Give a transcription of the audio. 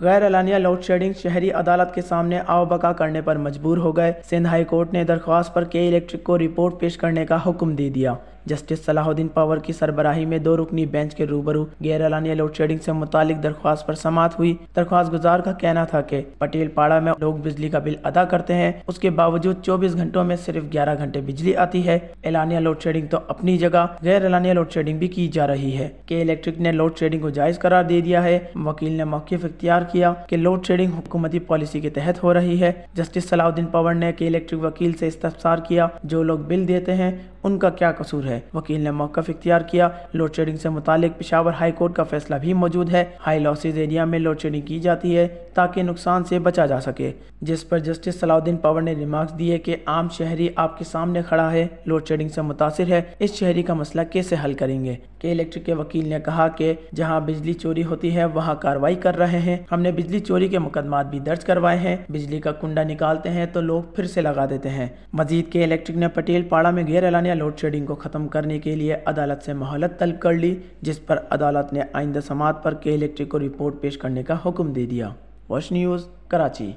गैर एलानिया load shedding शहरी अदालत के सामने आवबका करने पर मजबूर हो गए सिंध हाई कोर्ट ने दरख्वास्त पर के इलेक्ट्रिक को रिपोर्ट पेश करने का हुक्म दे दिया जस्टिस सलाहुद्दीन पावर की सरबराही में दो रुकनी बेंच के रूबरू गैर एलानिया लोड शेडिंग से मुतालिक दरख्वास्त पर समात हुई दरख्वास्त गुजार का कहना था कि पटेल पाड़ा में लोग बिजली का बिल अदा करते हैं उसके बावजूद चौबीस घंटों में सिर्फ ग्यारह घंटे बिजली आती है एलानिया लोड शेडिंग तो अपनी जगह गैर एलानिया लोड शेडिंग भी की जा रही है के इलेक्ट्रिक ने लोड शेडिंग को जायज करार दे दिया है वकील ने मौकफ इख्तियार किया कि लोड शेडिंग हुकूमती पॉलिसी के तहत हो रही है जस्टिस सलाहुद्दीन पवर ने के इलेक्ट्रिक वकील से इस्तफसार किया जो लोग बिल देते हैं उनका क्या कसूर है वकील ने मौकफ इख्तियार किया लोड शेडिंग से मुतालिक पिशावर हाई कोर्ट का फैसला भी मौजूद है हाई लॉसेज एरिया में लोड शेडिंग की जाती है ताकि नुकसान से बचा जा सके जिस पर जस्टिस सलाउद्दीन पवर ने रिमार्क्स दिए कि आम शहरी आपके सामने खड़ा है लोड शेडिंग से मुतासर है इस शहरी का मसला कैसे हल करेंगे के इलेक्ट्रिक के वकील ने कहा कि जहाँ बिजली चोरी होती है वहाँ कार्रवाई कर रहे हैं हमने बिजली चोरी के मुकदमा भी दर्ज करवाए हैं बिजली का कुंडा निकालते हैं तो लोग फिर से लगा देते हैं मजीद के इलेक्ट्रिक ने पटेल पाड़ा में गैर एलानिया लोड शेडिंग को खत्म करने के लिए अदालत से मोहलत तलब कर ली जिस पर अदालत ने आइंदा समात पर के इलेक्ट्रिक को रिपोर्ट पेश करने का हुक्म दे दिया रोशनी यूज़ कराची